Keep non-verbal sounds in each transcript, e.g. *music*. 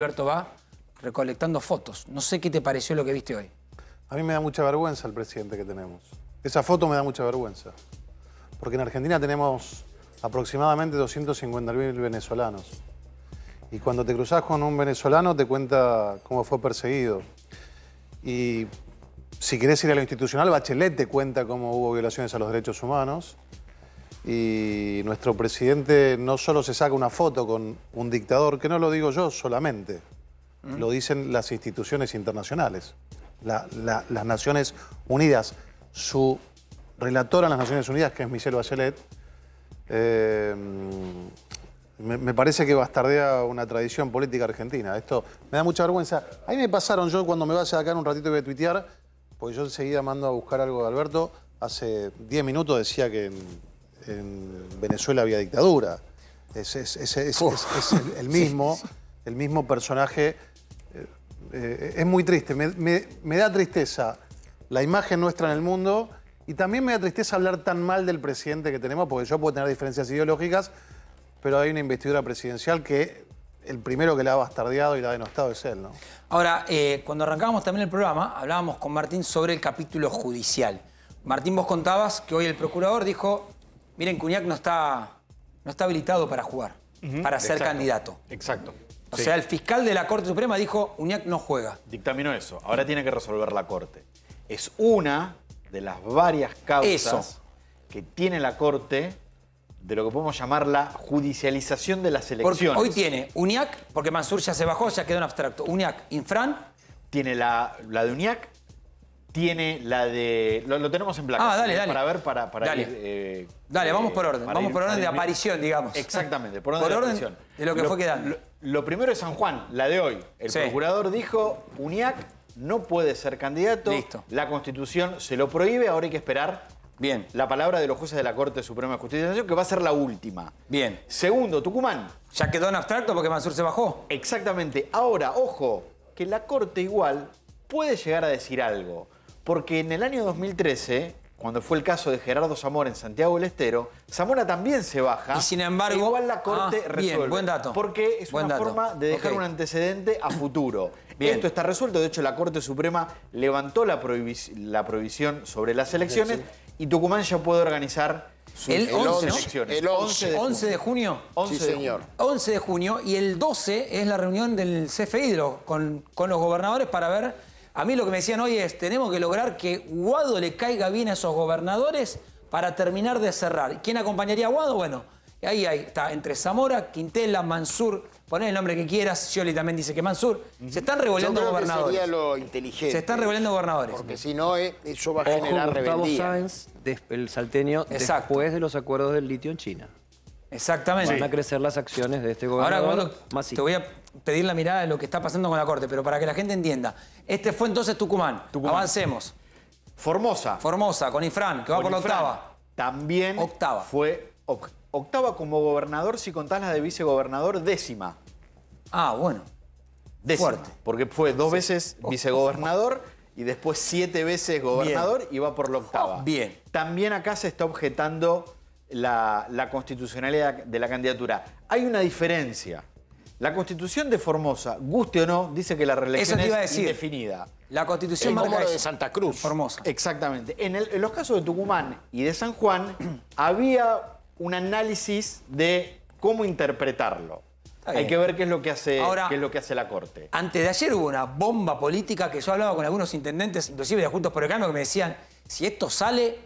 Alberto va recolectando fotos. No sé qué te pareció lo que viste hoy. A mí me da mucha vergüenza el presidente que tenemos. Esa foto me da mucha vergüenza. Porque en Argentina tenemos aproximadamente 250.000 venezolanos. Y cuando te cruzas con un venezolano te cuenta cómo fue perseguido. Y si querés ir a lo institucional, Bachelet te cuenta cómo hubo violaciones a los derechos humanos y nuestro presidente no solo se saca una foto con un dictador, que no lo digo yo solamente, mm. lo dicen las instituciones internacionales, las Naciones Unidas. Su relatora en las Naciones Unidas, que es Michelle Bachelet, eh, me, parece que bastardea una tradición política argentina. Esto me da mucha vergüenza. Ahí me pasaron yo cuando me vas a sacar un ratito voy a tuitear, porque yo enseguida mando a buscar algo de Alberto. Hace 10 minutos decía que en Venezuela había dictadura. Es, el, *laughs* mismo, el mismo personaje. Eh, eh, es muy triste, me, da tristeza la imagen nuestra en el mundo y también me da tristeza hablar tan mal del presidente que tenemos, porque yo puedo tener diferencias ideológicas, pero hay una investidura presidencial que el primero que la ha bastardeado y la ha denostado es él. ¿no? Ahora, eh, cuando arrancábamos también el programa, hablábamos con Martín sobre el capítulo judicial. Martín, vos contabas que hoy el procurador dijo, Miren, Cuñac no está, no está habilitado para jugar, para ser candidato. Exacto. O sea, el fiscal de la Corte Suprema dijo, Uñac no juega. Dictaminó eso. Ahora tiene que resolver la Corte. Es una de las varias causas que tiene la Corte de lo que podemos llamar la judicialización de las elecciones. hoy tiene UNIAC, porque Mansur ya se bajó, ya quedó en abstracto. UNIAC, Infran. Tiene la, la de UNIAC, tiene la de. Lo, tenemos en placa. Ah, para ver, para, para dale. Eh, dale, eh, vamos por orden. Vamos por orden de aparición, digamos. Exactamente, por orden de aparición. De lo que fue quedando. Lo, primero es San Juan, la de hoy. El procurador dijo: UNIAC no puede ser candidato. Listo. La constitución se lo prohíbe, ahora hay que esperar. Bien. La palabra de los jueces de la Corte Suprema de Justicia de que va a ser la última. Bien. Segundo, Tucumán. Ya quedó en abstracto porque Mansur se bajó. Exactamente. Ahora, ojo, que la Corte igual puede llegar a decir algo. Porque en el año 2013, cuando fue el caso de Gerardo Zamora en Santiago del Estero, Zamora también se baja. Y sin embargo. E igual la Corte ah, resuelve. Bien, buen dato. Porque es una forma de dejar un antecedente a futuro. *clears throat* Bien. Esto está resuelto. De hecho, la Corte Suprema levantó la, prohibición sobre las elecciones y Tucumán ya puede organizar sus elecciones. El 11 de, junio. 11 sí, de señor. Junio. 11 de junio. Y el 12 es la reunión del CFE con, con los gobernadores para ver a mí lo que me decían hoy es, tenemos que lograr que Guado le caiga bien a esos gobernadores para terminar de cerrar. ¿Quién acompañaría a Guado? Bueno, ahí, ahí está, entre Zamora, Quintela, Mansur, poné el nombre que quieras, Scioli también dice que Mansur, se están revolviendo gobernadores. Se están revolviendo gobernadores. Porque si no, eh, eso va a generar Sáenz, el salteño, después de los acuerdos del litio en China. Exactamente. Van a crecer las acciones de este gobernador. Ahora, te voy a pedir la mirada de lo que está pasando con la Corte, pero para que la gente entienda. Este fue entonces Tucumán. Avancemos. Formosa. Formosa, con Ifran, que va por la octava. También octava. fue octava como gobernador, si contás la de vicegobernador, décima. Ah, bueno. Décima, Fuerte. Porque fue dos veces oh. vicegobernador y después siete veces gobernador y va por la octava. Bien. También acá se está objetando la, constitucionalidad de la candidatura. Hay una diferencia. La constitución de Formosa, guste o no, dice que la reelección es indefinida. La constitución de Santa Cruz. Formosa. Exactamente. En, los casos de Tucumán y de San Juan *clears throat* había un análisis de cómo interpretarlo. Hay que ver qué es lo que hace, es lo que hace la Corte. Antes de ayer hubo una bomba política que yo hablaba con algunos intendentes, inclusive de Juntos por el Cambio, que me decían, si esto sale,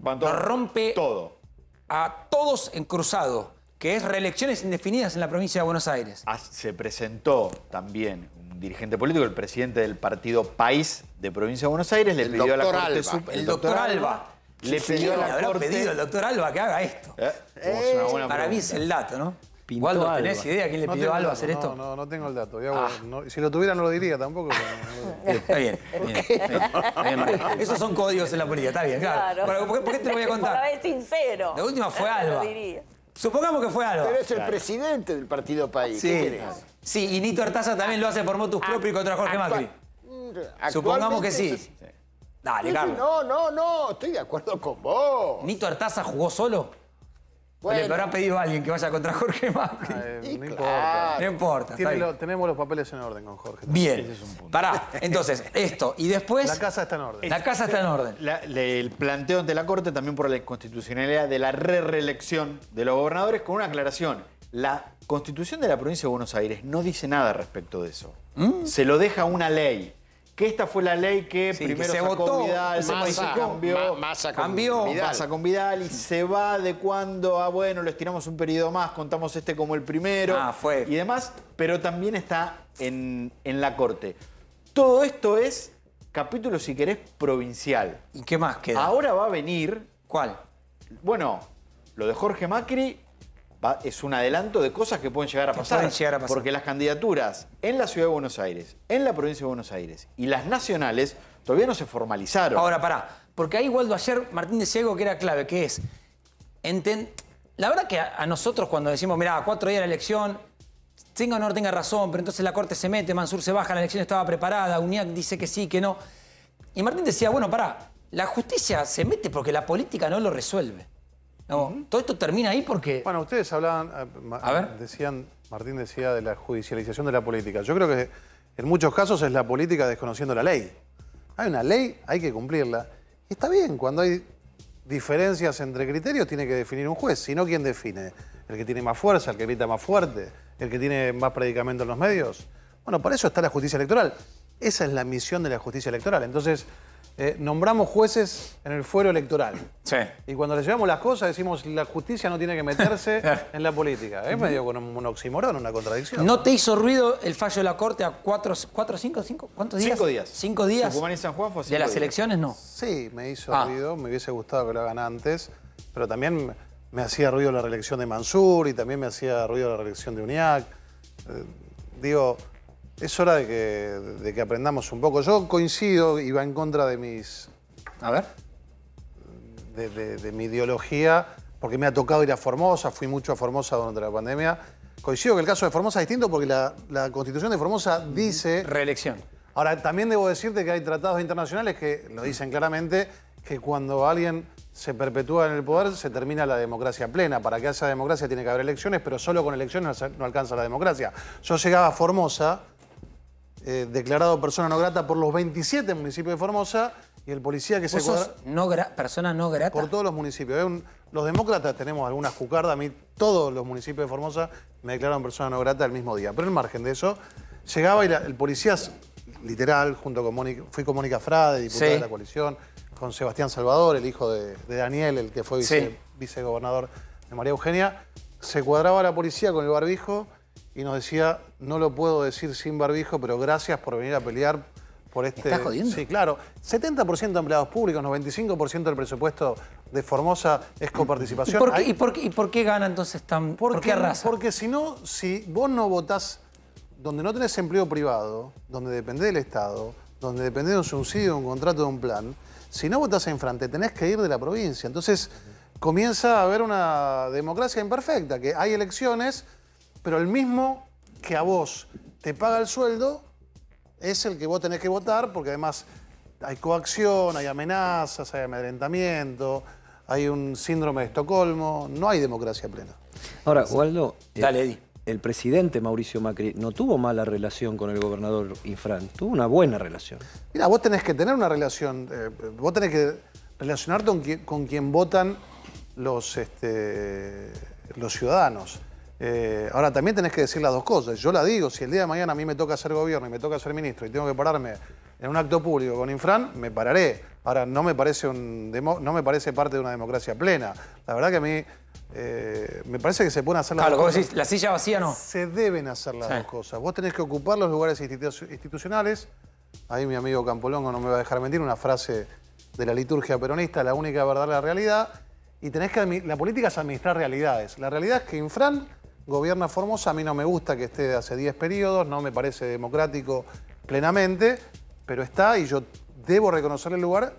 rompe todo a todos en cruzado, que es reelecciones indefinidas en la provincia de Buenos Aires. Ah, se presentó también un dirigente político, el presidente del partido País de Provincia de Buenos Aires, le pidió a la Corte El, doctor, Alba. Le pidió a pedido el doctor Alba que haga esto? ¿Eh? para el dato, ¿no? ¿tenés idea quién le pidió a Alba hacer esto? No, no tengo el dato. Ah. si lo tuviera no lo diría tampoco. está bien, Esos son códigos en la política, está bien, claro. ¿Por, qué, te lo voy a contar? Para sincero. La última fue Alba. Supongamos que fue Alba. Pero es el presidente del Partido País. Sí. sí, y Nito Artaza también lo hace por motus ah, propio y contra Jorge Macri. Mm, Supongamos que sí. Dale, Carlos. No, no, no, estoy de acuerdo con vos. ¿Nito Artaza jugó solo? habrá pedido a alguien que vaya contra Jorge Macri. no, importa. no importa. tenemos los papeles en orden con Jorge. Bien. Pará. Entonces, *laughs* esto. Y después... La casa está en orden. La casa está en orden. el planteo ante la Corte también por la inconstitucionalidad de la re-reelección de los gobernadores con una aclaración. La Constitución de la Provincia de Buenos Aires no dice nada respecto de eso. Mm. Se lo deja una ley que esta fue la ley que primero se sacó votó, Vidal, se cambió, ma con Vidal. y se va de cuando a, ah, bueno, lo estiramos un periodo más, contamos este como el primero ah, y demás, pero también está en, en la corte. Todo esto es capítulo, si querés, provincial. ¿Y qué más queda? Ahora va a venir... ¿Cuál? Bueno, lo de Jorge Macri es un adelanto de cosas que pueden llegar, a pasar, Porque las candidaturas en la Ciudad de Buenos Aires, en la provincia de Buenos Aires y las nacionales todavía no se formalizaron. Ahora, pará, porque ahí Waldo ayer Martín decía algo que era clave, que es, la verdad que a, nosotros cuando decimos, mirá, cuatro días de la elección, tenga o no tenga razón, pero entonces la Corte se mete, Mansur se baja, la elección estaba preparada, UNIAC dice que sí, que no. Y Martín decía, bueno, pará, la justicia se mete porque la política no lo resuelve. No, Todo esto termina ahí porque... Bueno, ustedes hablaban, eh, decían, Martín decía de la judicialización de la política. Yo creo que en muchos casos es la política desconociendo la ley. Hay una ley, hay que cumplirla. Y está bien, cuando hay diferencias entre criterios tiene que definir un juez, si no, ¿quién define? ¿El que tiene más fuerza, el que grita más fuerte, el que tiene más predicamento en los medios? Bueno, para eso está la justicia electoral. Esa es la misión de la justicia electoral. Entonces, eh, nombramos jueces en el fuero electoral. Y cuando les llevamos las cosas decimos la justicia no tiene que meterse *laughs* en la política. Es medio con un oxímoron, una contradicción. ¿No te hizo ruido el fallo de la Corte a cuatro, cuatro cinco, cinco, ¿cuántos días? Cinco días. ¿Cinco días? y San Juan ¿De las elecciones no? Sí, me hizo ah. ruido. Me hubiese gustado que lo hagan antes. Pero también me hacía ruido la reelección de Mansur y también me hacía ruido la reelección de UNIAC. Eh, digo, es hora de que, aprendamos un poco. Yo coincido y va en contra de mis. A ver. De, mi ideología, porque me ha tocado ir a Formosa, fui mucho a Formosa durante la pandemia. Coincido que el caso de Formosa es distinto porque la, la constitución de Formosa mm, dice. Reelección. Ahora, también debo decirte que hay tratados internacionales que lo dicen claramente que cuando alguien se perpetúa en el poder se termina la democracia plena. Para que haya democracia tiene que haber elecciones, pero solo con elecciones no alcanza la democracia. Yo llegaba a Formosa eh, declarado persona no grata por los 27 municipios de Formosa y el policía que se cuadra... no persona no grata? Por todos los municipios. ¿eh? los demócratas tenemos algunas cucardas, a mí todos los municipios de Formosa me declararon persona no grata el mismo día. Pero en margen de eso, llegaba y el policía, literal, junto con fui con Mónica Frade, diputada de la coalición, con Sebastián Salvador, el hijo de, Daniel, el que fue vicegobernador de María Eugenia, se cuadraba la policía con el barbijo y nos decía, no lo puedo decir sin barbijo, pero gracias por venir a pelear por este... ¿Estás jodiendo? Sí, claro. 70% de empleados públicos, 95% del presupuesto de Formosa es coparticipación. ¿Y por qué, ¿y por qué, por qué gana entonces tan... ¿Por qué arrasa? Porque si no, si vos no votás donde no tenés empleo privado, donde depende del Estado, donde depende de un subsidio, de un contrato, de un plan, si no votás en Frante tenés que ir de la provincia. Entonces comienza a haber una democracia imperfecta, que hay elecciones pero el mismo que a vos te paga el sueldo es el que vos tenés que votar, porque además hay coacción, hay amenazas, hay amedrentamiento, hay un síndrome de Estocolmo, no hay democracia plena. Ahora, Waldo, eh, Dale, el, presidente Mauricio Macri no tuvo mala relación con el gobernador Infran, tuvo una buena relación. Mira, vos tenés que tener una relación, eh, vos tenés que relacionarte con quien, votan los, este, los ciudadanos. Eh, ahora también tenés que decir las dos cosas. Yo la digo, si el día de mañana a mí me toca ser gobierno y me toca ser ministro y tengo que pararme en un acto público con Infran, me pararé. Ahora, no me parece, no me parece parte de una democracia plena. La verdad que a mí eh, me parece que se pueden hacer las dos cosas. Decís, la silla vacía no. Se deben hacer las dos cosas. Vos tenés que ocupar los lugares institucionales. Ahí mi amigo Campolongo no me va a dejar mentir, una frase de la liturgia peronista, la única verdad la realidad. Y tenés que la política es administrar realidades. La realidad es que Infran gobierna Formosa, a mí no me gusta que esté hace 10 periodos, no me parece democrático plenamente, pero está y yo debo reconocer el lugar,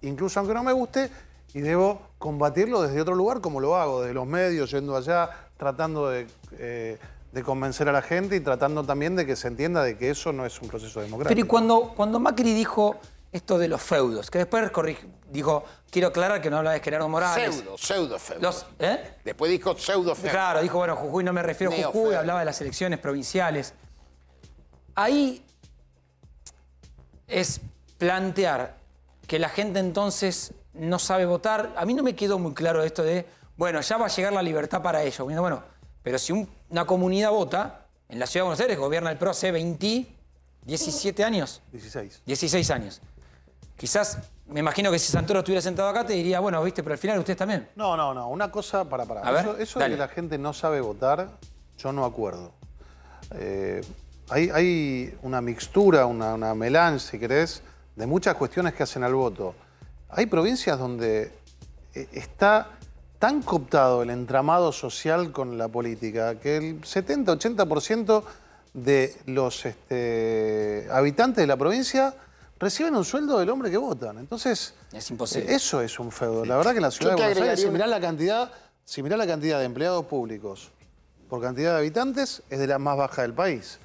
incluso aunque no me guste, y debo combatirlo desde otro lugar como lo hago, desde los medios, yendo allá, tratando de, eh, convencer a la gente y tratando también de que se entienda de que eso no es un proceso democrático. Pero y cuando, cuando Macri dijo esto de los feudos, que después dijo, quiero aclarar que no hablaba de Gerardo Morales. Pseudo, pseudo ¿eh? Después dijo pseudo Claro, dijo, bueno, Jujuy no me refiero a Jujuy, hablaba de las elecciones provinciales. Ahí es plantear que la gente entonces no sabe votar. A mí no me quedó muy claro esto de, bueno, ya va a llegar la libertad para ellos. Bueno, pero si una comunidad vota, en la ciudad de Buenos Aires gobierna el PRO hace 20, 17 años. 16. 16 años. Quizás, me imagino que si Santoro estuviera sentado acá, te diría, bueno, viste, pero al final ustedes también. No, no, no. Una cosa, para, para. eso, de que la gente no sabe votar, yo no acuerdo. Eh, hay, una mixtura, una, melange, si querés, de muchas cuestiones que hacen al voto. Hay provincias donde eh, está tan cooptado el entramado social con la política que el 70-80% de los este, habitantes de la provincia reciben un sueldo del hombre que votan. Entonces, eso es un feudo. La verdad que en la ciudad de Buenos Aires, si la cantidad, si mirás la cantidad de empleados públicos por cantidad de habitantes, es de la más baja del país.